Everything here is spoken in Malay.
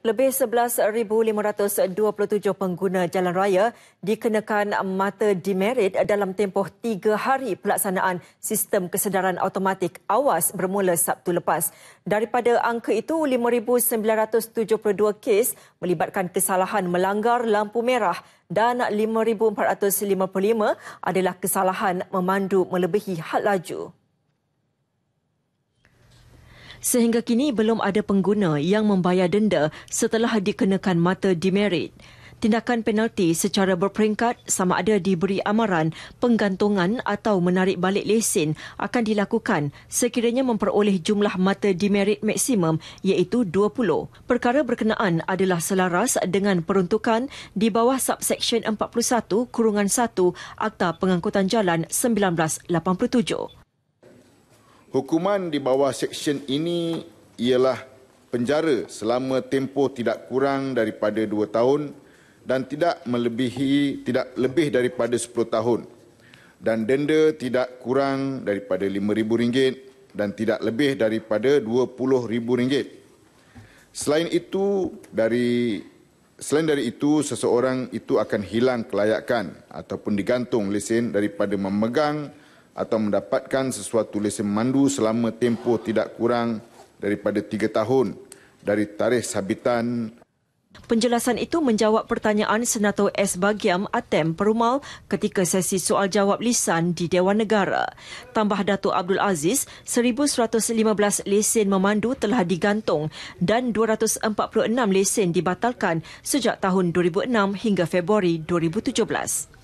Lebih 11,527 pengguna jalan raya dikenakan mata demerit dalam tempoh tiga hari pelaksanaan sistem kesedaran automatik awas bermula Sabtu lepas. Daripada angka itu, 5,972 kes melibatkan kesalahan melanggar lampu merah dan 5,455 adalah kesalahan memandu melebihi had laju. Sehingga kini belum ada pengguna yang membayar denda setelah dikenakan mata demerit. Tindakan penalti secara berperingkat sama ada diberi amaran, penggantungan atau menarik balik lesen akan dilakukan sekiranya memperoleh jumlah mata demerit maksimum iaitu 20. Perkara berkenaan adalah selaras dengan peruntukan di bawah subseksyen 41 kurungan 1 Akta Pengangkutan Jalan 1987. Hukuman di bawah seksyen ini ialah penjara selama tempoh tidak kurang daripada 2 tahun dan tidak melebihi tidak lebih daripada 10 tahun dan denda tidak kurang daripada RM5000 dan tidak lebih daripada RM20000. Selain itu dari selain dari itu seseorang itu akan hilang kelayakan ataupun digantung lesen daripada memegang atau mendapatkan sesuatu lesen mandu selama tempoh tidak kurang daripada tiga tahun dari tarikh sabitan. Penjelasan itu menjawab pertanyaan Senator S. Bagiam Atem Perumal ketika sesi soal jawab lisan di Dewan Negara. Tambah Datu Abdul Aziz, 1,115 lesen memandu telah digantung dan 246 lesen dibatalkan sejak tahun 2006 hingga Februari 2017.